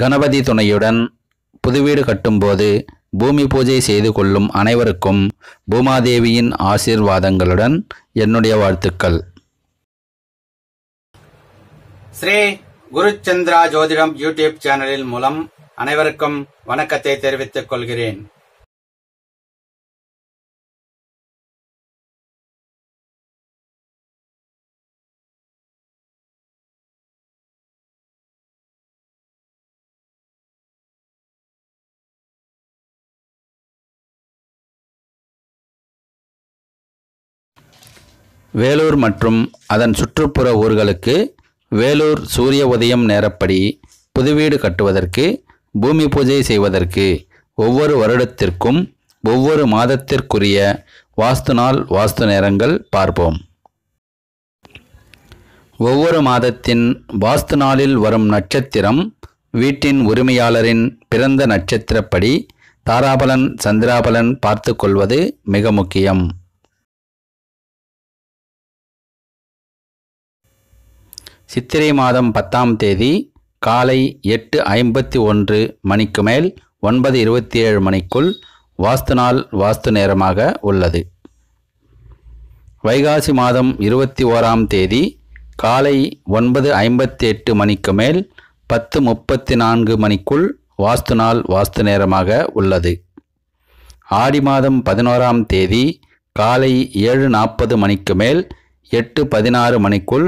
கணபதி துணையுடன் புதுவீடு கட்டும்போது பூமி பூஜை செய்து கொள்ளும் அனைவருக்கும் பூமாதேவியின் ஆசீர்வாதங்களுடன் என்னுடைய வாழ்த்துக்கள் ஸ்ரீ குருச்சந்திரா ஜோதிடம் யூடியூப் சேனலின் மூலம் அனைவருக்கும் வணக்கத்தை தெரிவித்துக் கொள்கிறேன் வேலூர் மற்றும் அதன் சுற்றுப்புற ஊர்களுக்கு வேலூர் சூரிய உதயம் நேரப்படி புதுவீடு கட்டுவதற்கு பூமி பூஜை செய்வதற்கு ஒவ்வொரு வருடத்திற்கும் ஒவ்வொரு மாதத்திற்குரிய வாஸ்து நாள் வாஸ்து நேரங்கள் பார்ப்போம் ஒவ்வொரு மாதத்தின் வாஸ்து நாளில் வரும் நட்சத்திரம் வீட்டின் உரிமையாளரின் பிறந்த நட்சத்திரப்படி தாராபலன் சந்திராபலன் பார்த்து கொள்வது மிக முக்கியம் சித்திரை மாதம் பத்தாம் தேதி காலை எட்டு ஐம்பத்தி ஒன்று மணிக்கு மேல் ஒன்பது இருபத்தி ஏழு மணிக்குள் வாஸ்து நாள் வாஸ்து நேரமாக உள்ளது வைகாசி மாதம் இருபத்தி ஓராம் தேதி காலை ஒன்பது ஐம்பத்தி எட்டு மணிக்கு மேல் பத்து முப்பத்தி நான்கு மணிக்குள் வாஸ்து நாள் வாஸ்து நேரமாக உள்ளது ஆடி மாதம் பதினோராம் தேதி காலை ஏழு நாற்பது மணிக்கு மேல் எட்டு பதினாறு மணிக்குள்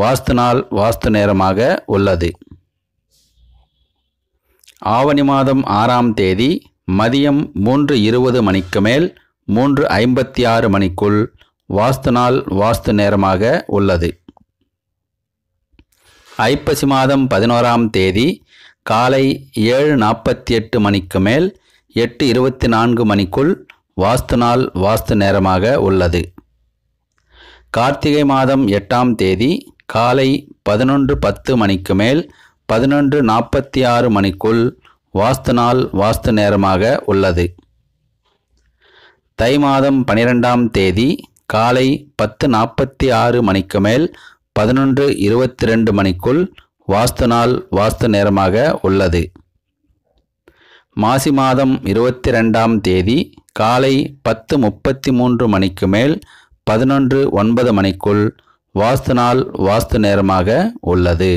வாஸ்து நாள் வாஸ்து நேரமாக உள்ளது ஆவணி மாதம் ஆறாம் தேதி மதியம் மூன்று இருபது மணிக்கு மேல் மூன்று ஐம்பத்தி ஆறு மணிக்குள் வாஸ்து நாள் வாஸ்து நேரமாக உள்ளது ஐப்பசி மாதம் பதினோராம் தேதி காலை ஏழு நாற்பத்தி எட்டு மணிக்கு மேல் எட்டு இருபத்தி நான்கு மணிக்குள் வாஸ்து நாள் வாஸ்து நேரமாக உள்ளது கார்த்திகை மாதம் எட்டாம் தேதி காலை பதினொன்று பத்து மணிக்கு மேல் பதினொன்று நாற்பத்தி ஆறு மணிக்குள் வாஸ்து நாள் வாஸ்து நேரமாக உள்ளது தை மாதம் பனிரெண்டாம் தேதி காலை பத்து நாற்பத்தி ஆறு மணிக்கு மேல் பதினொன்று இருபத்தி ரெண்டு மணிக்குள் வாஸ்து நாள் வாஸ்து நேரமாக உள்ளது மாசி மாதம் இருபத்தி ரெண்டாம் தேதி காலை பத்து முப்பத்தி மூன்று மணிக்கு மேல் பதினொன்று ஒன்பது மணிக்குள் வாஸ்து நாள் வாஸ்து நேரமாக உள்ளது